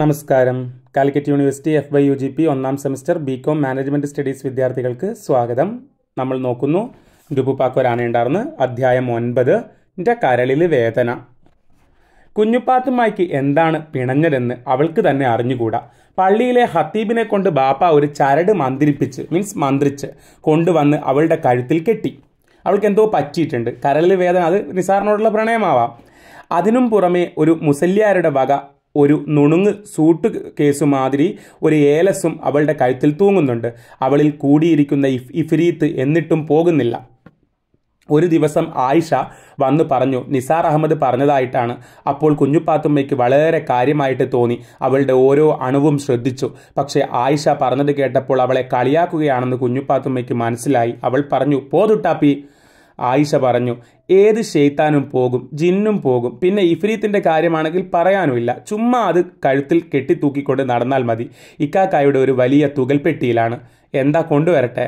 നമസ്കാരം Calicut university F Y U G P ഒന്നാം semester B com management studies വിദ്യാർത്ഥികൾക്ക് സ്വാഗതം നമ്മൾ നോക്കുന്നു ഗുബുപാക്കോരാണ് ഉണ്ടാർന്ന് അധ്യായം ഒൻപത് എൻ്റെ കരളിൽ വേദന കുഞ്ഞുപ്പാത്തുമായിക്ക് എന്താണ് പിണഞ്ഞതെന്ന് അവൾക്ക് തന്നെ അറിഞ്ഞുകൂടാ പള്ളിയിലെ ഹത്തീബിനെ കൊണ്ട് ബാപ്പ ഒരു ചരട് മന്ത്രിപ്പിച്ച് മീൻസ് മന്ത്രിച്ച് കൊണ്ടുവന്ന് അവളുടെ കഴുത്തിൽ കെട്ടി അവൾക്ക് എന്തോ പറ്റിയിട്ടുണ്ട് കരളിൽ വേദന അത് നിസാറിനോടുള്ള പ്രണയമാവാം അതിനും പുറമെ ഒരു മുസല്യാരുടെ വക ഒരു നുണുങ്ങ് സൂട്ട് കേസ് മാതിരി ഒരു ഏലസും അവളുടെ കഴുത്തിൽ തൂങ്ങുന്നുണ്ട് അവളിൽ കൂടിയിരിക്കുന്ന ഇഫ് ഇഫിരീത്ത് എന്നിട്ടും പോകുന്നില്ല ഒരു ദിവസം ആയിഷ വന്ന് പറഞ്ഞു നിസാർ അഹമ്മദ് പറഞ്ഞതായിട്ടാണ് അപ്പോൾ കുഞ്ഞുപ്പാത്തുമ്മയ്ക്ക് വളരെ കാര്യമായിട്ട് തോന്നി അവളുടെ ഓരോ അണുവും ശ്രദ്ധിച്ചു പക്ഷേ ആയിഷ പറഞ്ഞത് കേട്ടപ്പോൾ അവളെ കളിയാക്കുകയാണെന്ന് കുഞ്ഞുപ്പാത്തുമ്മയ്ക്ക് മനസ്സിലായി അവൾ പറഞ്ഞു പോതുട്ടാപ്പി ആയിഷ പറഞ്ഞു ഏത് ഷെയ്ത്താനും പോകും ജിന്നും പോകും പിന്നെ ഇഫ്രീത്തിൻ്റെ കാര്യമാണെങ്കിൽ പറയാനുമില്ല ചുമ്മാ അത് കഴുത്തിൽ കെട്ടിത്തൂക്കിക്കൊണ്ട് നടന്നാൽ മതി ഇക്കാക്കായുടെ ഒരു വലിയ തുകൽപ്പെട്ടിയിലാണ് എന്താ കൊണ്ടുവരട്ടെ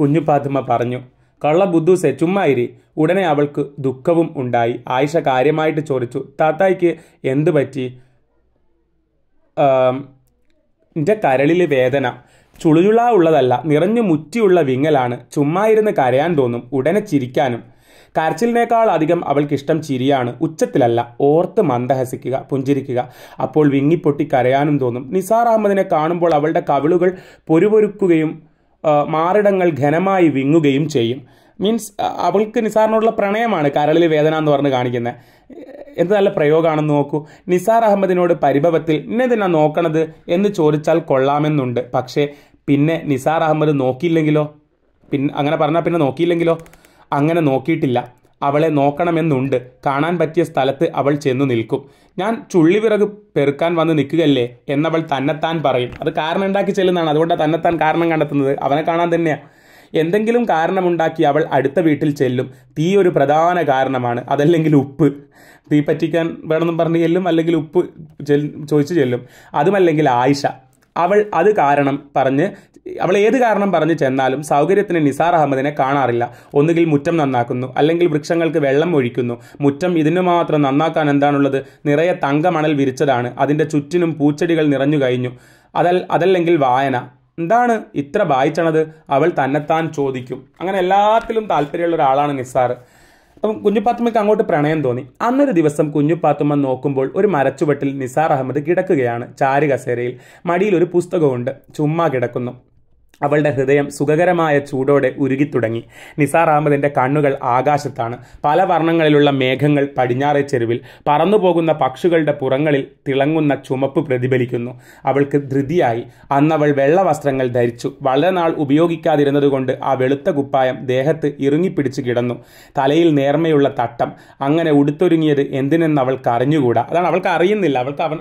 കുഞ്ഞു പറഞ്ഞു കള്ള ബുദ്ധൂസെ ചുമ്മായിരി ഉടനെ അവൾക്ക് ദുഃഖവും ഉണ്ടായി ആയിഷ കാര്യമായിട്ട് ചോദിച്ചു താത്തായ്ക്ക് എന്തു പറ്റി എൻ്റെ കരളിൽ വേദന ചുളുചുളാ ഉള്ളതല്ല നിറഞ്ഞു മുറ്റിയുള്ള വിങ്ങലാണ് ചുമ്മാ ഇരുന്ന് കരയാൻ തോന്നും ഉടനെ ചിരിക്കാനും കരച്ചിലിനേക്കാൾ അധികം അവൾക്കിഷ്ടം ചിരിയാണ് ഉച്ചത്തിലല്ല ഓർത്ത് മന്ദഹസിക്കുക പുഞ്ചിരിക്കുക അപ്പോൾ വിങ്ങിപ്പൊട്ടി കരയാനും തോന്നും നിസാർ അഹമ്മദിനെ കാണുമ്പോൾ അവളുടെ കവിളുകൾ പൊരുപൊരുക്കുകയും മാറിടങ്ങൾ ഘനമായി വിങ്ങുകയും ചെയ്യും മീൻസ് അവൾക്ക് നിസാറിനോടുള്ള പ്രണയമാണ് കരളിൽ വേദന എന്ന് പറഞ്ഞ് കാണിക്കുന്നത് എന്ത് നല്ല പ്രയോഗമാണെന്ന് നോക്കൂ നിസാർ അഹമ്മദിനോട് പരിഭവത്തിൽ എന്നെ തന്നെ നോക്കണത് എന്ന് ചോദിച്ചാൽ കൊള്ളാമെന്നുണ്ട് പക്ഷേ പിന്നെ നിസാർ അഹമ്മദ് നോക്കിയില്ലെങ്കിലോ പിന്നെ അങ്ങനെ പറഞ്ഞാൽ പിന്നെ നോക്കിയില്ലെങ്കിലോ അങ്ങനെ നോക്കിയിട്ടില്ല അവളെ നോക്കണമെന്നുണ്ട് കാണാൻ പറ്റിയ സ്ഥലത്ത് അവൾ ചെന്നു നിൽക്കും ഞാൻ ചുള്ളിവിറക് പെറുക്കാൻ വന്ന് നിൽക്കുകയല്ലേ എന്നവൾ തന്നെത്താൻ പറയും അത് കാരണം ഉണ്ടാക്കി ചെല്ലുന്നതാണ് അതുകൊണ്ടാണ് തന്നെത്താൻ കാരണം കണ്ടെത്തുന്നത് അവനെ കാണാൻ തന്നെയാണ് എന്തെങ്കിലും കാരണമുണ്ടാക്കി അവൾ അടുത്ത വീട്ടിൽ ചെല്ലും തീ ഒരു പ്രധാന കാരണമാണ് അതല്ലെങ്കിൽ ഉപ്പ് തീ പറ്റിക്കാൻ വേണമെന്നും പറഞ്ഞ് ചെല്ലും അല്ലെങ്കിൽ ഉപ്പ് ചോദിച്ചു ചെല്ലും അതുമല്ലെങ്കിൽ ആയിഷ അവൾ അത് കാരണം പറഞ്ഞ് അവൾ ഏത് കാരണം പറഞ്ഞ് ചെന്നാലും സൗകര്യത്തിന് നിസാർ അഹമ്മദിനെ കാണാറില്ല ഒന്നുകിൽ മുറ്റം നന്നാക്കുന്നു അല്ലെങ്കിൽ വൃക്ഷങ്ങൾക്ക് വെള്ളം ഒഴിക്കുന്നു മുറ്റം ഇതിനു മാത്രം നന്നാക്കാൻ എന്താണുള്ളത് നിറയെ തങ്കമണൽ വിരിച്ചതാണ് അതിൻ്റെ ചുറ്റിനും പൂച്ചെടികൾ നിറഞ്ഞു കഴിഞ്ഞു അതൽ അതല്ലെങ്കിൽ വായന എന്താണ് ഇത്ര വായിച്ചണത് അവൾ തന്നെത്താൻ ചോദിക്കും അങ്ങനെ എല്ലാത്തിലും താല്പര്യമുള്ള ഒരാളാണ് നിസാർ അപ്പം കുഞ്ഞുപാത്തുമ്മയ്ക്ക് അങ്ങോട്ട് പ്രണയം തോന്നി അന്നൊരു ദിവസം കുഞ്ഞുപാത്തുമ്മ നോക്കുമ്പോൾ ഒരു മരച്ചുവട്ടിൽ നിസാർ അഹമ്മദ് കിടക്കുകയാണ് ചാരു കസേരയിൽ മടിയിൽ ഒരു പുസ്തകമുണ്ട് ചുമ്മാ കിടക്കുന്നു അവളുടെ ഹൃദയം സുഖകരമായ ചൂടോടെ ഉരുകിത്തുടങ്ങി നിസാർ അഹമ്മദിൻ്റെ കണ്ണുകൾ ആകാശത്താണ് പല വർണ്ണങ്ങളിലുള്ള മേഘങ്ങൾ പടിഞ്ഞാറെ ചെരുവിൽ പറന്നുപോകുന്ന പക്ഷികളുടെ പുറങ്ങളിൽ തിളങ്ങുന്ന ചുമപ്പ് പ്രതിഫലിക്കുന്നു അവൾക്ക് ധൃതിയായി അന്നവൾ വെള്ള വസ്ത്രങ്ങൾ ധരിച്ചു വളരെ നാൾ ഉപയോഗിക്കാതിരുന്നതുകൊണ്ട് ആ വെളുത്ത കുപ്പായം ദേഹത്ത് ഇറുങ്ങിപ്പിടിച്ച് കിടന്നു തലയിൽ നേർമയുള്ള തട്ടം അങ്ങനെ ഉടുത്തൊരുങ്ങിയത് എന്തിനെന്ന് അവൾക്ക് അറിഞ്ഞുകൂടാ അതാണ് അവൾക്ക് അറിയുന്നില്ല അവൾക്ക് അവൻ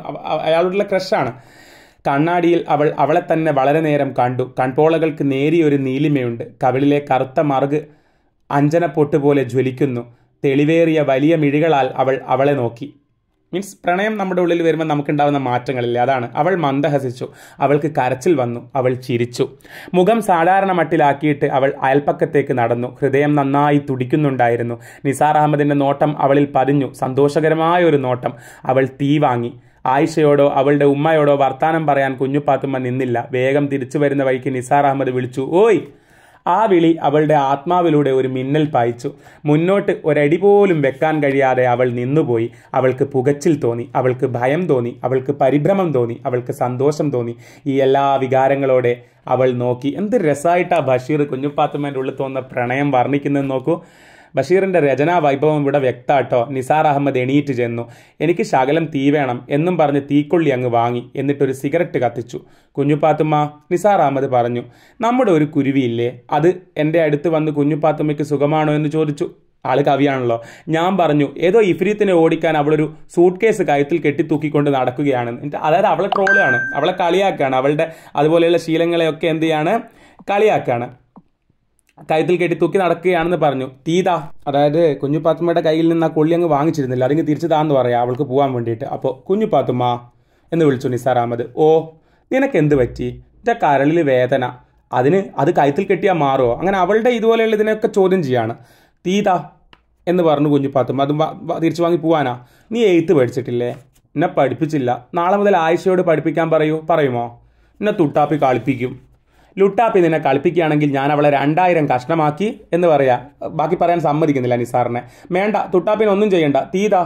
അയാളോടുള്ള ക്രഷാണ് കണ്ണാടിയിൽ അവൾ അവളെ തന്നെ വളരെ നേരം കണ്ടു കൺപോളകൾക്ക് നേരിയൊരു നീലിമയുണ്ട് കവിളിലെ കറുത്ത മറുക് പോലെ ജ്വലിക്കുന്നു തെളിവേറിയ വലിയ മിഴികളാൽ അവൾ അവളെ നോക്കി മീൻസ് പ്രണയം നമ്മുടെ ഉള്ളിൽ വരുമ്പോൾ നമുക്കുണ്ടാവുന്ന മാറ്റങ്ങളില്ലേ അതാണ് അവൾ മന്ദഹസിച്ചു അവൾക്ക് കരച്ചിൽ വന്നു അവൾ ചിരിച്ചു മുഖം സാധാരണ മട്ടിലാക്കിയിട്ട് അവൾ അയൽപ്പക്കത്തേക്ക് നടന്നു ഹൃദയം നന്നായി തുടിക്കുന്നുണ്ടായിരുന്നു നിസാർ അഹമ്മദിൻ്റെ നോട്ടം അവളിൽ പതിഞ്ഞു സന്തോഷകരമായ ഒരു നോട്ടം അവൾ തീ വാങ്ങി ആയിഷയോടോ അവളുടെ ഉമ്മയോടോ വർത്താനം പറയാൻ കുഞ്ഞുപാത്തുമ്മ നിന്നില്ല വേഗം തിരിച്ചു വരുന്ന വഴിക്ക് നിസാർ അഹമ്മദ് വിളിച്ചു ഓയ് ആ വിളി അവളുടെ ആത്മാവിലൂടെ ഒരു മിന്നൽ പായിച്ചു മുന്നോട്ട് ഒരടി പോലും വെക്കാൻ കഴിയാതെ അവൾ നിന്നുപോയി അവൾക്ക് പുകച്ചിൽ തോന്നി അവൾക്ക് ഭയം തോന്നി അവൾക്ക് പരിഭ്രമം തോന്നി അവൾക്ക് സന്തോഷം തോന്നി ഈ എല്ലാ വികാരങ്ങളോടെ അവൾ നോക്കി എന്ത് രസമായിട്ടാണ് ബഷീർ കുഞ്ഞുപ്പാത്തുമ്മേൻ്റെ ഉള്ളിൽ തോന്നുന്ന പ്രണയം വർണ്ണിക്കുന്നത് നോക്കൂ ബഷീറിൻ്റെ രചനാ വൈഭവം ഇവിടെ വ്യക്താട്ടോ നിസാർ അഹമ്മദ് എണീറ്റ് ചെന്നു എനിക്ക് ശകലം തീ വേണം എന്നും പറഞ്ഞ് തീക്കൊള്ളി അങ്ങ് വാങ്ങി എന്നിട്ടൊരു സിഗരറ്റ് കത്തിച്ചു കുഞ്ഞുപാത്തുമ്മ നിസാർ അഹമ്മദ് പറഞ്ഞു നമ്മുടെ ഒരു കുരുവിയില്ലേ അത് എൻ്റെ അടുത്ത് വന്ന് കുഞ്ഞുപാത്തുമ്മയ്ക്ക് സുഖമാണോ എന്ന് ചോദിച്ചു ആൾ കവിയാണല്ലോ ഞാൻ പറഞ്ഞു ഏതോ ഇഫ്രീത്തിനെ ഓടിക്കാൻ അവളൊരു സൂട്ട് കേസ് കയത്തിൽ കെട്ടിത്തൂക്കിക്കൊണ്ട് നടക്കുകയാണ് അതായത് അവളെ ട്രോളാണ് അവളെ കളിയാക്കുകയാണ് അവളുടെ അതുപോലെയുള്ള ശീലങ്ങളെയൊക്കെ എന്ത് ചെയ്യാണ് കളിയാക്കുകയാണ് കൈത്തിൽ കെട്ടി തൂക്കി നടക്കുകയാണെന്ന് പറഞ്ഞു തീതാ അതായത് കുഞ്ഞു പാത്തുമ്മയുടെ കയ്യിൽ നിന്ന് ആ കൊള്ളി അങ്ങ് വാങ്ങിച്ചിരുന്നില്ല അല്ലെങ്കിൽ തിരിച്ചു താന്ന് പറയാം അവൾക്ക് പോകാൻ വേണ്ടിയിട്ട് അപ്പോൾ കുഞ്ഞു പാത്തുമ്മ എന്ന് വിളിച്ചു നിസാർ അഹമ്മദ് ഓ എന്ത് പറ്റി എൻ്റെ കരളിൽ വേദന അതിന് അത് കൈത്തിൽ കെട്ടിയാൽ മാറുമോ അങ്ങനെ അവളുടെ ഇതുപോലെയുള്ള ഇതിനൊക്കെ ചോദ്യം ചെയ്യാണ് തീതാ എന്ന് പറഞ്ഞു കുഞ്ഞു പാത്തുമ്മ അത് തിരിച്ചു വാങ്ങി പോവാനാ നീ എഴുത്ത് പഠിച്ചിട്ടില്ലേ എന്നെ പഠിപ്പിച്ചില്ല നാളെ മുതൽ ആയിഷയോട് പഠിപ്പിക്കാൻ പറയൂ പറയുമോ എന്നെ തുട്ടാപ്പി കളിപ്പിക്കും ലുട്ടാപ്പി നിന്നെ കളിപ്പിക്കുകയാണെങ്കിൽ ഞാൻ അവളെ രണ്ടായിരം കഷ്ണമാക്കി എന്ന് പറയാ ബാക്കി പറയാൻ സമ്മതിക്കുന്നില്ല നിസാറിനെ വേണ്ട തുട്ടാപ്പിനൊന്നും ചെയ്യണ്ട തീതാ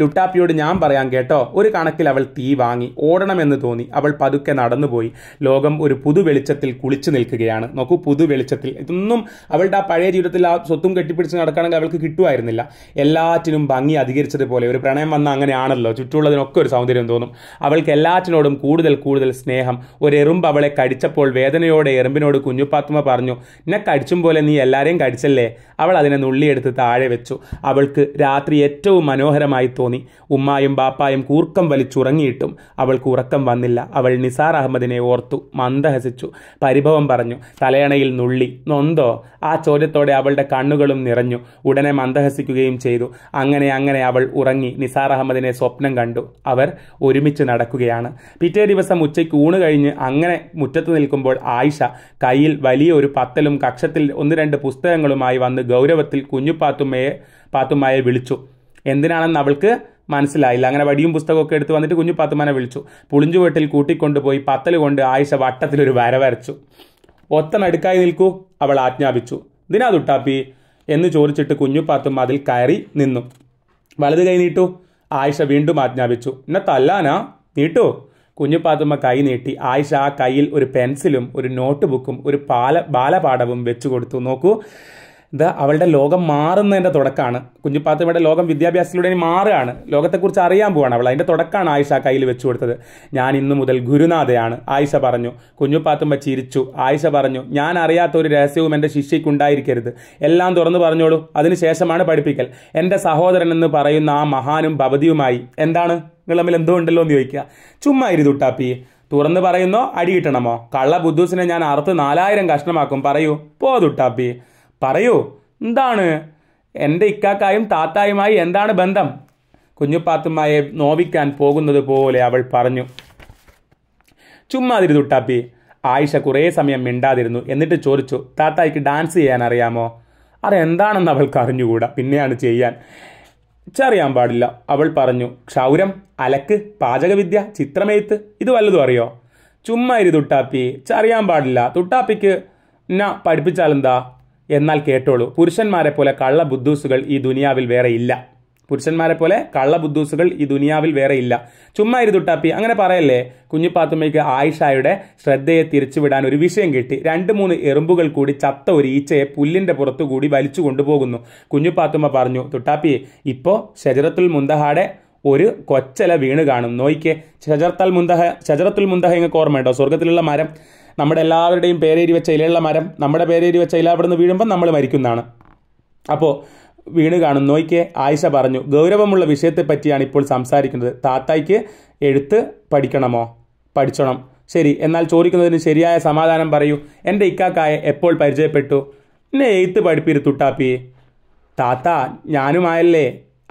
ലുട്ടാപ്പിയോട് ഞാൻ പറയാം കേട്ടോ ഒരു കണക്കിൽ അവൾ തീ വാങ്ങി ഓടണമെന്ന് തോന്നി അവൾ പതുക്കെ നടന്നുപോയി ലോകം ഒരു പുതു വെളിച്ചത്തിൽ കുളിച്ചു നിൽക്കുകയാണ് നോക്കൂ പുതു വെളിച്ചത്തിൽ ഇതൊന്നും അവളുടെ ആ പഴയ ജീവിതത്തിൽ ആ സ്വത്തും കെട്ടിപ്പിടിച്ച് നടക്കുകയാണെങ്കിൽ അവൾക്ക് കിട്ടുമായിരുന്നില്ല എല്ലാറ്റിനും ഭംഗി അധികരിച്ചതുപോലെ ഒരു പ്രണയം വന്ന അങ്ങനെയാണല്ലോ ചുറ്റുമുള്ളതിനൊക്കെ ഒരു സൗന്ദര്യം തോന്നും അവൾക്ക് എല്ലാറ്റിനോടും കൂടുതൽ കൂടുതൽ സ്നേഹം ഒരു എറുമ്പ് അവളെ കടിച്ചപ്പോൾ വേദനയോടെ എറുമ്പിനോട് കുഞ്ഞുപാത്തുമ പറഞ്ഞു എന്നെ കടിച്ചും പോലെ നീ എല്ലാവരെയും കടിച്ചല്ലേ അവൾ അതിനെ നുള്ളിയെടുത്ത് താഴെ വെച്ചു അവൾക്ക് രാത്രി ഏറ്റവും മനോഹരമായി തോന്നി തോന്നി ഉമ്മായും ബാപ്പായും കൂർക്കം വലിച്ചുറങ്ങിയിട്ടും അവൾക്ക് ഉറക്കം വന്നില്ല അവൾ നിസാർ അഹമ്മദിനെ ഓർത്തു മന്ദഹസിച്ചു പരിഭവം പറഞ്ഞു തലയണയിൽ നുള്ളി നൊന്തോ ആ ചോദ്യത്തോടെ അവളുടെ കണ്ണുകളും നിറഞ്ഞു ഉടനെ മന്ദഹസിക്കുകയും ചെയ്തു അങ്ങനെ അങ്ങനെ അവൾ ഉറങ്ങി നിസാർ അഹമ്മദിനെ സ്വപ്നം കണ്ടു അവർ ഒരുമിച്ച് നടക്കുകയാണ് പിറ്റേ ദിവസം ഉച്ചയ്ക്ക് ഊണ് കഴിഞ്ഞ് അങ്ങനെ മുറ്റത്ത് നിൽക്കുമ്പോൾ ആയിഷ കയ്യിൽ വലിയ ഒരു പത്തലും കക്ഷത്തിൽ ഒന്ന് രണ്ട് പുസ്തകങ്ങളുമായി വന്ന് ഗൗരവത്തിൽ കുഞ്ഞുപാത്തുമ്മയെ പാത്തുമ്മയെ വിളിച്ചു എന്തിനാണെന്ന് അവൾക്ക് മനസ്സിലായില്ല അങ്ങനെ വടിയും പുസ്തകമൊക്കെ എടുത്ത് വന്നിട്ട് കുഞ്ഞു പാത്തുമാനെ വിളിച്ചു വീട്ടിൽ കൂട്ടിക്കൊണ്ടുപോയി പത്തൽ കൊണ്ട് ആയിഷ വട്ടത്തിലൊരു വര വരച്ചു ഒത്തനടുക്കായി നിൽക്കൂ അവൾ ആജ്ഞാപിച്ചു ദിനാ തുട്ടാപ്പി എന്ന് ചോദിച്ചിട്ട് കുഞ്ഞുപാത്തും അതിൽ കയറി നിന്നു വലത് കൈ നീട്ടു ആയിഷ വീണ്ടും ആജ്ഞാപിച്ചു എന്നെ തല്ലാനാ നീട്ടു കുഞ്ഞുപാത്തുമ്മ കൈ നീട്ടി ആയിഷ ആ കയ്യിൽ ഒരു പെൻസിലും ഒരു നോട്ട് ബുക്കും ഒരു പാല ബാലപാഠവും വെച്ചു കൊടുത്തു നോക്കൂ ഇത് അവളുടെ ലോകം മാറുന്നതിൻ്റെ തുടക്കമാണ് ഇവിടെ ലോകം വിദ്യാഭ്യാസത്തിലൂടെ മാറുകയാണ് ലോകത്തെക്കുറിച്ച് അറിയാൻ പോവാണ് അവൾ അതിൻ്റെ തുടക്കമാണ് ആയിഷ കയ്യിൽ വെച്ചു കൊടുത്തത് ഞാൻ ഇന്നു മുതൽ ഗുരുനാഥയാണ് ആയിഷ പറഞ്ഞു കുഞ്ഞുപാത്തുമ്മ ചിരിച്ചു ആയിഷ പറഞ്ഞു ഞാൻ അറിയാത്ത ഒരു രഹസ്യവും എൻ്റെ ശിഷ്യയ്ക്കുണ്ടായിരിക്കരുത് എല്ലാം തുറന്നു പറഞ്ഞോളൂ അതിനുശേഷമാണ് പഠിപ്പിക്കൽ എൻ്റെ സഹോദരൻ എന്ന് പറയുന്ന ആ മഹാനും ഭവതിയുമായി എന്താണ് നിങ്ങൾ തമ്മിൽ എന്തോ ഉണ്ടല്ലോ എന്ന് ചോദിക്കുക ചുമ്മാ ഇരുതുട്ടാപ്പി തുറന്ന് പറയുന്നോ അടി കിട്ടണമോ കള്ള ബുദ്ധൂസിനെ ഞാൻ അറുത്ത് നാലായിരം കഷ്ണമാക്കും പറയൂ പോതുട്ടാപ്പി പറയൂ എന്താണ് എൻ്റെ ഇക്കാക്കായും താത്തായുമായി എന്താണ് ബന്ധം കുഞ്ഞുപാത്തുമ്മയെ നോവിക്കാൻ പോകുന്നത് പോലെ അവൾ പറഞ്ഞു ചുമ്മാതിരി തുട്ടാപ്പി ആയിഷ കുറേ സമയം മിണ്ടാതിരുന്നു എന്നിട്ട് ചോദിച്ചു താത്തായിക്ക് ഡാൻസ് ചെയ്യാൻ അറിയാമോ അതെന്താണെന്ന് അവൾക്ക് അറിഞ്ഞുകൂടാ പിന്നെയാണ് ചെയ്യാൻ ചറിയാൻ പാടില്ല അവൾ പറഞ്ഞു ക്ഷൗരം അലക്ക് പാചകവിദ്യ ചിത്രമേത്ത് ഇത് വല്ലതും അറിയോ ചുമ്മാ ഇരു തുട്ടാപ്പി ചറിയാൻ പാടില്ല തുട്ടാപ്പിക്ക് എന്നാ പഠിപ്പിച്ചാലെന്താ എന്നാൽ കേട്ടോളൂ പുരുഷന്മാരെ പോലെ കള്ള ബുദ്ധൂസുകൾ ഈ ദുനിയാവിൽ വേറെ ഇല്ല പുരുഷന്മാരെ പോലെ കള്ള ബുദ്ധൂസുകൾ ഈ ദുനിയാവിൽ വേറെ ഇല്ല ചുമ്മാ ഇരുതുട്ടാപ്പി അങ്ങനെ പറയല്ലേ കുഞ്ഞുപാത്തുമ്മയ്ക്ക് ആയിഷായുടെ ശ്രദ്ധയെ തിരിച്ചുവിടാൻ ഒരു വിഷയം കിട്ടി രണ്ട് മൂന്ന് എറുമ്പുകൾ കൂടി ചത്ത ഒരു ഈച്ചയെ പുല്ലിന്റെ പുറത്തുകൂടി വലിച്ചു കൊണ്ടുപോകുന്നു കുഞ്ഞുപാത്തുമ്മ പറഞ്ഞു തുട്ടാപ്പി ഇപ്പോ ശജറത്തുൽ മുന്തഹാടെ ഒരു കൊച്ചല വീണ് കാണും നോയിക്കെ ഷജർത്തൽ മുന്തഹ ഷജറത്തുൽ മുന്തഹ നിങ്ങൾക്ക് ഓർമ്മയുണ്ടോ സ്വർഗത്തിലുള്ള മരം നമ്മുടെ എല്ലാവരുടെയും പേരേരി വെച്ച ഇലയുള്ള മരം നമ്മുടെ പേരേരി വെച്ച ഇല അവിടെ നിന്ന് വീഴുമ്പം നമ്മൾ മരിക്കുന്നതാണ് അപ്പോൾ വീണ് കാണും നോയ്ക്കെ ആയിഷ പറഞ്ഞു ഗൗരവമുള്ള വിഷയത്തെപ്പറ്റിയാണ് ഇപ്പോൾ സംസാരിക്കുന്നത് താത്തായ്ക്ക് എഴുത്ത് പഠിക്കണമോ പഠിച്ചണം ശരി എന്നാൽ ചോദിക്കുന്നതിന് ശരിയായ സമാധാനം പറയൂ എൻ്റെ ഇക്കാക്കായ എപ്പോൾ പരിചയപ്പെട്ടു എന്നെ എഴുത്ത് പഠിപ്പിരു തുട്ടാപ്പി താത്ത ഞാനുമായല്ലേ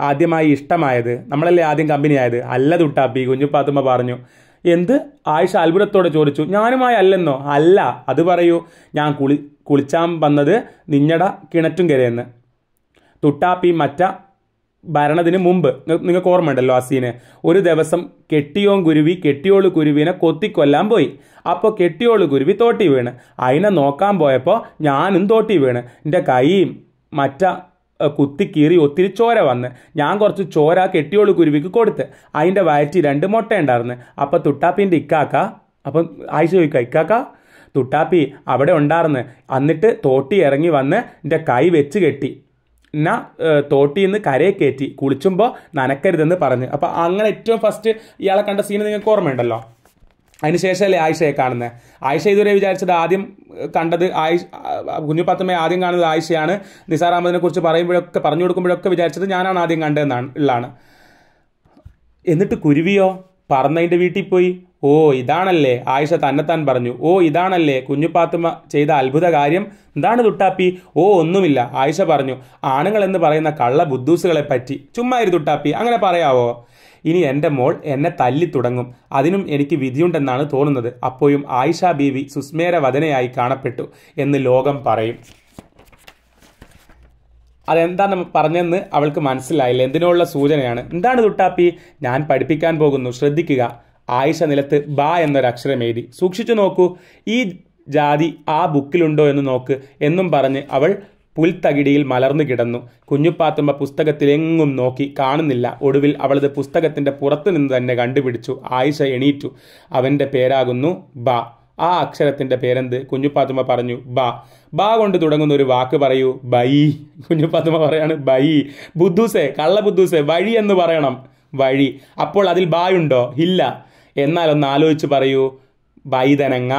ആദ്യമായി ഇഷ്ടമായത് നമ്മളല്ലേ ആദ്യം കമ്പനിയായത് അല്ല തുട്ടാപ്പി കുഞ്ഞുപ്പാത്തുമ്മ പറഞ്ഞു എന്ത് ആയിഷ അത്ഭുതത്തോടെ ചോദിച്ചു ഞാനുമായി അല്ലെന്നോ അല്ല അത് പറയൂ ഞാൻ കുളി കുളിച്ചാൻ വന്നത് നിഞ്ഞട കിണറ്റും കരയെന്ന് തുട്ടാപ്പി മറ്റ ഭരണത്തിന് മുമ്പ് നിങ്ങൾക്ക് ഓർമ്മയുണ്ടല്ലോ ആ സീന് ഒരു ദിവസം കെട്ടിയോൻ കുരുവി കെട്ടിയോളു കുരുവിനെ കൊത്തിക്കൊല്ലാൻ പോയി അപ്പോൾ കെട്ടിയോളു കുരുവി തോട്ടി വീണ് അതിനെ നോക്കാൻ പോയപ്പോൾ ഞാനും തോട്ടി വീണ് എൻ്റെ കൈയും മറ്റ കുത്തി കീറി ഒത്തിരി ചോര വന്ന് ഞാൻ കുറച്ച് ചോര കെട്ടിയോള് കുരുവിക്ക് കൊടുത്ത് അതിൻ്റെ വയറ്റി രണ്ട് മുട്ട ഉണ്ടായിരുന്നു അപ്പോൾ തുട്ടാപ്പിൻ്റെ ഇക്കാക്ക അപ്പം ആയിഷ ചോദിക്കുക ഇക്കാക്ക തുട്ടാപ്പി അവിടെ ഉണ്ടായിരുന്നു എന്നിട്ട് തോട്ടി ഇറങ്ങി വന്ന് എൻ്റെ കൈ വെച്ച് കെട്ടി എന്നാ തോട്ടിയിൽ നിന്ന് കരയെ കയറ്റി കുളിച്ചുമ്പോൾ നനക്കരുതെന്ന് പറഞ്ഞ് അപ്പോൾ അങ്ങനെ ഏറ്റവും ഫസ്റ്റ് ഇയാളെ കണ്ട സീൻ നിങ്ങൾക്ക് ഓർമ്മയുണ്ടല്ലോ അതിനുശേഷമല്ലേ ആയിഷയെ കാണുന്നത് ആയിഷ ഇതുവരെ വിചാരിച്ചത് ആദ്യം കണ്ടത് ആയിഷ പത്തമ്മയെ ആദ്യം കാണുന്നത് ആയിഷയാണ് നിസാർ അഹമ്മദിനെ കുറിച്ച് പറയുമ്പോഴൊക്കെ പറഞ്ഞു കൊടുക്കുമ്പോഴൊക്കെ വിചാരിച്ചത് ഞാനാണ് ആദ്യം കണ്ടതെന്നാണ് ഉള്ളതാണ് എന്നിട്ട് കുരുവിയോ പറന്നതിൻ്റെ വീട്ടിൽ പോയി ഓ ഇതാണല്ലേ ആയിഷ തന്നെത്താൻ പറഞ്ഞു ഓ ഇതാണല്ലേ കുഞ്ഞുപാത്തുമ്മ ചെയ്ത അത്ഭുത കാര്യം എന്താണ് തുട്ടാപ്പി ഓ ഒന്നുമില്ല ആയിഷ പറഞ്ഞു ആണുങ്ങളെന്ന് എന്ന് പറയുന്ന കള്ള ബുദ്ധൂസുകളെ പറ്റി ചുമ്മാ ഒരു തുട്ടാപ്പി അങ്ങനെ പറയാവോ ഇനി എൻ്റെ മോൾ എന്നെ തല്ലി തുടങ്ങും അതിനും എനിക്ക് വിധിയുണ്ടെന്നാണ് തോന്നുന്നത് അപ്പോഴും ആയിഷ ബീവി സുസ്മേര വധനയായി കാണപ്പെട്ടു എന്ന് ലോകം പറയും അതെന്താ പറഞ്ഞെന്ന് അവൾക്ക് മനസ്സിലായില്ല എന്തിനുള്ള സൂചനയാണ് എന്താണ് തുട്ടാപ്പി ഞാൻ പഠിപ്പിക്കാൻ പോകുന്നു ശ്രദ്ധിക്കുക ആയിഷ നിലത്ത് ബാ എന്നൊരക്ഷരം എഴുതി സൂക്ഷിച്ചു നോക്കൂ ഈ ജാതി ആ ബുക്കിലുണ്ടോ എന്ന് നോക്ക് എന്നും പറഞ്ഞ് അവൾ പുൽത്തകിടിയിൽ മലർന്നു കിടന്നു കുഞ്ഞുപാത്തുമ്മ പുസ്തകത്തിലെങ്ങും നോക്കി കാണുന്നില്ല ഒടുവിൽ അവളത് പുസ്തകത്തിൻ്റെ പുറത്തുനിന്ന് തന്നെ കണ്ടുപിടിച്ചു ആയിഷ എണീറ്റു അവൻ്റെ പേരാകുന്നു ബ ആ അക്ഷരത്തിൻ്റെ പേരെന്ത് കുഞ്ഞുപാത്തുമ്മ പറഞ്ഞു ബ ബ കൊണ്ട് തുടങ്ങുന്ന ഒരു വാക്ക് പറയൂ ബൈ കുഞ്ഞുപാത്തുമ്മ പറയാണ് ബൈ ബുദ്ധൂസേ കള്ള ബുദ്ധൂസേ വഴി എന്ന് പറയണം വഴി അപ്പോൾ അതിൽ ബായുണ്ടോ ഇല്ല എന്നാൽ ഒന്ന് ആലോചിച്ച് പറയൂ വൈതനങ്ങ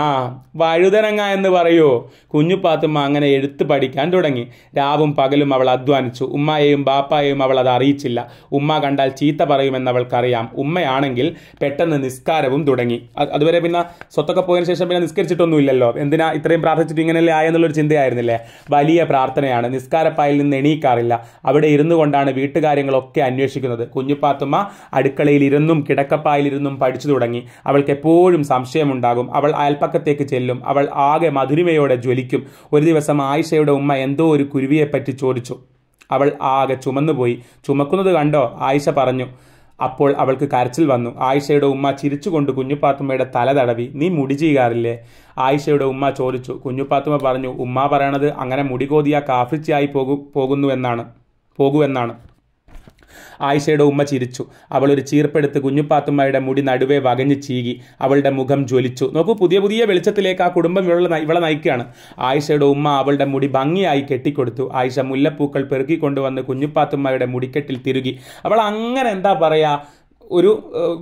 വഴുതനങ്ങ എന്ന് പറയൂ കുഞ്ഞുപാത്തുമ്മ അങ്ങനെ എഴുത്ത് പഠിക്കാൻ തുടങ്ങി രാവും പകലും അവൾ അധ്വാനിച്ചു ഉമ്മയെയും ബാപ്പായെയും അവൾ അത് അറിയിച്ചില്ല ഉമ്മ കണ്ടാൽ ചീത്ത പറയുമെന്ന് അവൾക്കറിയാം ഉമ്മയാണെങ്കിൽ പെട്ടെന്ന് നിസ്കാരവും തുടങ്ങി അതുവരെ പിന്നെ സ്വത്തൊക്കെ പോയതിനു ശേഷം പിന്നെ നിസ്കരിച്ചിട്ടൊന്നുമില്ലല്ലോ എന്തിനാ ഇത്രയും പ്രാർത്ഥിച്ചിട്ട് ഇങ്ങനെയല്ലേ ആയെന്നുള്ളൊരു ചിന്തയായിരുന്നില്ലേ വലിയ പ്രാർത്ഥനയാണ് നിസ്കാരപ്പായിൽ നിന്ന് എണീക്കാറില്ല അവിടെ ഇരുന്നു കൊണ്ടാണ് വീട്ടുകാര്യങ്ങളൊക്കെ അന്വേഷിക്കുന്നത് കുഞ്ഞുപാത്തുമ്മ അടുക്കളയിലിരുന്നും കിടക്കപ്പായിലിരുന്നും പഠിച്ചു തുടങ്ങി അവൾക്ക് എപ്പോഴും സംശയമുണ്ടാകും ഉണ്ടാകും അവൾ അയൽപ്പക്കത്തേക്ക് ചെല്ലും അവൾ ആകെ മധുരിമയോടെ ജ്വലിക്കും ഒരു ദിവസം ആയിഷയുടെ ഉമ്മ എന്തോ ഒരു കുരുവിയെപ്പറ്റി ചോദിച്ചു അവൾ ആകെ ചുമന്നുപോയി ചുമക്കുന്നത് കണ്ടോ ആയിഷ പറഞ്ഞു അപ്പോൾ അവൾക്ക് കരച്ചിൽ വന്നു ആയിഷയുടെ ഉമ്മ ചിരിച്ചുകൊണ്ട് കുഞ്ഞുപാത്തുമ്മയുടെ തല തടവി നീ മുടി ചെയ്യാറില്ലേ ആയിഷയുടെ ഉമ്മ ചോദിച്ചു കുഞ്ഞുപാത്തുമ്മ പറഞ്ഞു ഉമ്മ പറയണത് അങ്ങനെ മുടികോതിയ കാഫിച്ചിയായി പോകു പോകുന്നുവെന്നാണ് എന്നാണ് പോകുമെന്നാണ് ആയിഷയുടെ ഉമ്മ ചിരിച്ചു അവൾ ഒരു ചീർപ്പെടുത്ത് കുഞ്ഞുപ്പാത്തുമ്മയുടെ മുടി നടുവേ വകഞ്ഞു ചീകി അവളുടെ മുഖം ജ്വലിച്ചു നോക്കൂ പുതിയ പുതിയ വെളിച്ചത്തിലേക്ക് ആ കുടുംബം ഇവളെ ഇവളെ നയിക്കുകയാണ് ആയിഷയുടെ ഉമ്മ അവളുടെ മുടി ഭംഗിയായി കെട്ടിക്കൊടുത്തു ആയിഷ മുല്ലപ്പൂക്കൾ പെറുക്കിക്കൊണ്ടുവന്ന് കുഞ്ഞുപ്പാത്തുമ്മയുടെ മുടിക്കെട്ടിൽ തിരുകി അവൾ അങ്ങനെ എന്താ പറയുക ഒരു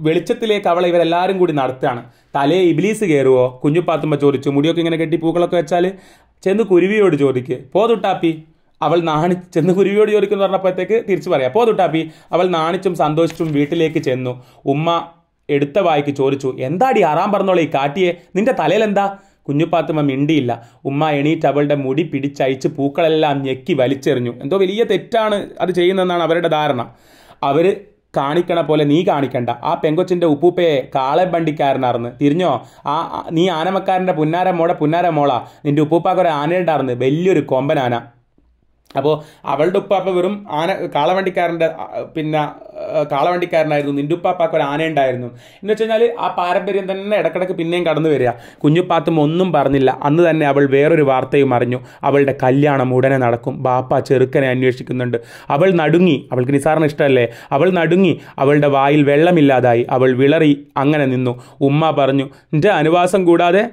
വെളിച്ചത്തിലേക്ക് അവളെ ഇവരെല്ലാവരും കൂടി നടത്തുകയാണ് തലേ ഇബിലീസ് കയറുവോ കുഞ്ഞുപ്പാത്തുമ്മ ചോദിച്ചു മുടിയൊക്കെ ഇങ്ങനെ കെട്ടി പൂക്കളൊക്കെ വെച്ചാൽ ചെന്ന് കുരുവിയോട് ചോദിക്കുക പോതുട്ടാപ്പി അവൾ നാണി ചെന്ന് കുരുവിയോട് ചോദിക്കുന്നു പറഞ്ഞപ്പോഴത്തേക്ക് തിരിച്ചു പറയാം അപ്പോൾ തൊട്ടാപ്പി അവൾ നാണിച്ചും സന്തോഷിച്ചും വീട്ടിലേക്ക് ചെന്നു ഉമ്മ എടുത്ത വായിക്ക് ചോദിച്ചു എന്താടി ആറാം പറഞ്ഞോളെ ഈ കാട്ടിയെ നിന്റെ തലയിലെന്താ കുഞ്ഞുപാത്തുമ്മ മിണ്ടിയില്ല ഉമ്മ എണീറ്റ് അവളുടെ മുടി പിടിച്ചയച്ച് പൂക്കളെല്ലാം ഞെക്കി വലിച്ചെറിഞ്ഞു എന്തോ വലിയ തെറ്റാണ് അത് ചെയ്യുന്നതെന്നാണ് അവരുടെ ധാരണ അവർ കാണിക്കണ പോലെ നീ കാണിക്കണ്ട ആ പെങ്കൊച്ചിൻ്റെ ഉപ്പൂപ്പയെ കാളൻ വണ്ടിക്കാരനാർന്ന് തിരിഞ്ഞോ ആ നീ ആനമക്കാരൻ്റെ പുന്നാര മോളെ പുന്നാര മോളാ നിൻ്റെ ഉപ്പൂപ്പാക്കൊരു ആനയുണ്ടായിരുന്നു വലിയൊരു കൊമ്പനാന അപ്പോൾ അവളുടെ ഉപ്പാപ്പ വെറും ആന കാളവണ്ടിക്കാരൻ്റെ പിന്നെ കാളവണ്ടിക്കാരനായിരുന്നു നിൻ്റെ ഉപ്പാപ്പാക്ക് ഒരു ആന ഉണ്ടായിരുന്നു എന്ന് വെച്ച് കഴിഞ്ഞാൽ ആ പാരമ്പര്യം തന്നെ ഇടക്കിടക്ക് പിന്നെയും കടന്നു വരിക കുഞ്ഞുപ്പാത്തും ഒന്നും പറഞ്ഞില്ല അന്ന് തന്നെ അവൾ വേറൊരു വാർത്തയും അറിഞ്ഞു അവളുടെ കല്യാണം ഉടനെ നടക്കും ബാപ്പ ചെറുക്കനെ അന്വേഷിക്കുന്നുണ്ട് അവൾ നടുങ്ങി അവൾക്ക് നിസാറിന് ഇഷ്ടമല്ലേ അവൾ നടുങ്ങി അവളുടെ വായിൽ വെള്ളമില്ലാതായി അവൾ വിളറി അങ്ങനെ നിന്നു ഉമ്മ പറഞ്ഞു എൻ്റെ അനുവാസം കൂടാതെ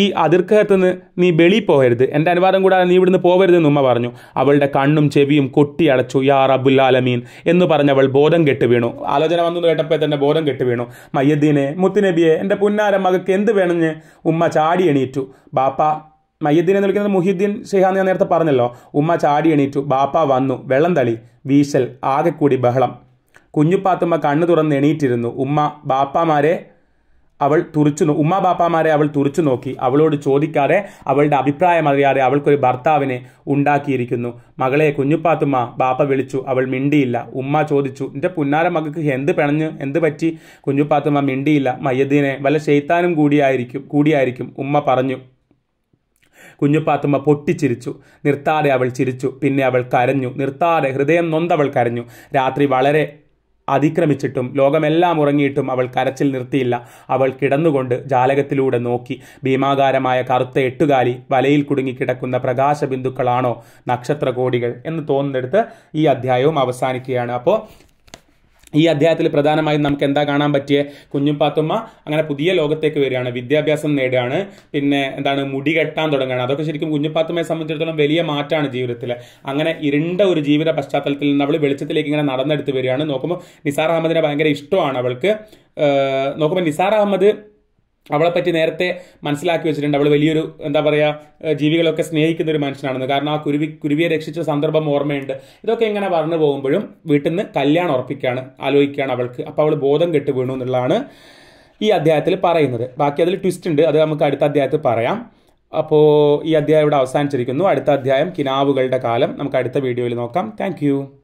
ഈ അതിർക്കകത്ത് നിന്ന് നീ വെളി പോകരുത് എൻ്റെ അനുവാദം കൂടാതെ നീ ഇവിടുന്ന് പോകരുതെന്ന് ഉമ്മ പറഞ്ഞു അവളുടെ കണ്ണും ചെവിയും കൊട്ടി അടച്ചു യാർ അബുല്ലാലമീൻ എന്ന് പറഞ്ഞ് അവൾ ബോധം കെട്ട് വീണു ആലോചന വന്നു കേട്ടപ്പോൾ തന്നെ ബോധം കെട്ട് വീണു മയ്യദ്ദീനെ മുത്തുനബിയെ എൻ്റെ പുന്നാര മകക്ക് എന്ത് വേണമെന്ന് ഉമ്മ ചാടി എണീറ്റു ബാപ്പ മയ്യദ്ദീൻ എന്ന് വിളിക്കുന്നത് മുഹിദ്ദീൻ ഷെയ്ഹാന്ന് ഞാൻ നേരത്തെ പറഞ്ഞല്ലോ ഉമ്മ ചാടി എണീറ്റു ബാപ്പ വന്നു വെള്ളം തളി വീശൽ ആകെക്കൂടി ബഹളം കുഞ്ഞുപ്പാത്തുമ്മ കണ്ണു തുറന്ന് എണീറ്റിരുന്നു ഉമ്മ ബാപ്പമാരെ അവൾ തുറച്ചു ഉമ്മ ബാപ്പാമാരെ അവൾ തുറച്ചു നോക്കി അവളോട് ചോദിക്കാതെ അവളുടെ അഭിപ്രായം അറിയാതെ അവൾക്കൊരു ഭർത്താവിനെ ഉണ്ടാക്കിയിരിക്കുന്നു മകളെ കുഞ്ഞുപ്പാത്തുമ്മ ബാപ്പ വിളിച്ചു അവൾ മിണ്ടിയില്ല ഉമ്മ ചോദിച്ചു എൻ്റെ പുന്നാര മകൾക്ക് എന്ത് പിണഞ്ഞ് എന്ത് പറ്റി കുഞ്ഞുപ്പാത്തുമ്മ മിണ്ടിയില്ല മയ്യദീനെ വല്ല ഷെയ്ത്താനും കൂടിയായിരിക്കും കൂടിയായിരിക്കും ഉമ്മ പറഞ്ഞു കുഞ്ഞുപ്പാത്തുമ്മ പൊട്ടിച്ചിരിച്ചു നിർത്താതെ അവൾ ചിരിച്ചു പിന്നെ അവൾ കരഞ്ഞു നിർത്താതെ ഹൃദയം നൊന്തവൾ കരഞ്ഞു രാത്രി വളരെ അതിക്രമിച്ചിട്ടും ലോകമെല്ലാം ഉറങ്ങിയിട്ടും അവൾ കരച്ചിൽ നിർത്തിയില്ല അവൾ കിടന്നുകൊണ്ട് ജാലകത്തിലൂടെ നോക്കി ഭീമാകാരമായ കറുത്ത എട്ടുകാലി വലയിൽ കുടുങ്ങിക്കിടക്കുന്ന പ്രകാശബിന്ദുക്കളാണോ നക്ഷത്രകോടികൾ എന്ന് തോന്നുന്നെടുത്ത് ഈ അധ്യായവും അവസാനിക്കുകയാണ് അപ്പോൾ ഈ അധ്യായത്തിൽ പ്രധാനമായും നമുക്ക് എന്താ കാണാൻ പറ്റിയ കുഞ്ഞും പാത്തുമ്മ അങ്ങനെ പുതിയ ലോകത്തേക്ക് വരികയാണ് വിദ്യാഭ്യാസം നേടുകയാണ് പിന്നെ എന്താണ് മുടി കെട്ടാൻ തുടങ്ങുകയാണ് അതൊക്കെ ശരിക്കും കുഞ്ഞുപാത്തുമ്മയെ സംബന്ധിച്ചിടത്തോളം വലിയ മാറ്റമാണ് ജീവിതത്തിൽ അങ്ങനെ ഇരുണ്ട ഒരു ജീവിത പശ്ചാത്തലത്തിൽ നിന്ന് അവൾ വെളിച്ചത്തിലേക്ക് ഇങ്ങനെ നടന്നെടുത്ത് വരികയാണ് നോക്കുമ്പോൾ നിസാർ അഹമ്മദിനെ ഭയങ്കര ഇഷ്ടമാണ് അവൾക്ക് നോക്കുമ്പോൾ നിസാർ അഹമ്മദ് അവളെപ്പറ്റി നേരത്തെ മനസ്സിലാക്കി വെച്ചിട്ടുണ്ട് അവൾ വലിയൊരു എന്താ പറയുക ജീവികളൊക്കെ സ്നേഹിക്കുന്ന ഒരു മനുഷ്യനാണെന്ന് കാരണം ആ കുരുവി കുരുവിയെ രക്ഷിച്ച സന്ദർഭം ഓർമ്മയുണ്ട് ഇതൊക്കെ ഇങ്ങനെ പറഞ്ഞു പോകുമ്പോഴും വീട്ടിൽ നിന്ന് കല്യാണം ഉറപ്പിക്കുകയാണ് ആലോചിക്കുകയാണ് അവൾക്ക് അപ്പോൾ അവൾ ബോധം കെട്ട് വീണു എന്നുള്ളതാണ് ഈ അധ്യായത്തിൽ പറയുന്നത് ബാക്കി അതിൽ ട്വിസ്റ്റ് ഉണ്ട് അത് നമുക്ക് അടുത്ത അധ്യായത്തിൽ പറയാം അപ്പോൾ ഈ അധ്യായം ഇവിടെ അവസാനിച്ചിരിക്കുന്നു അടുത്ത അധ്യായം കിനാവുകളുടെ കാലം നമുക്ക് അടുത്ത വീഡിയോയിൽ നോക്കാം താങ്ക്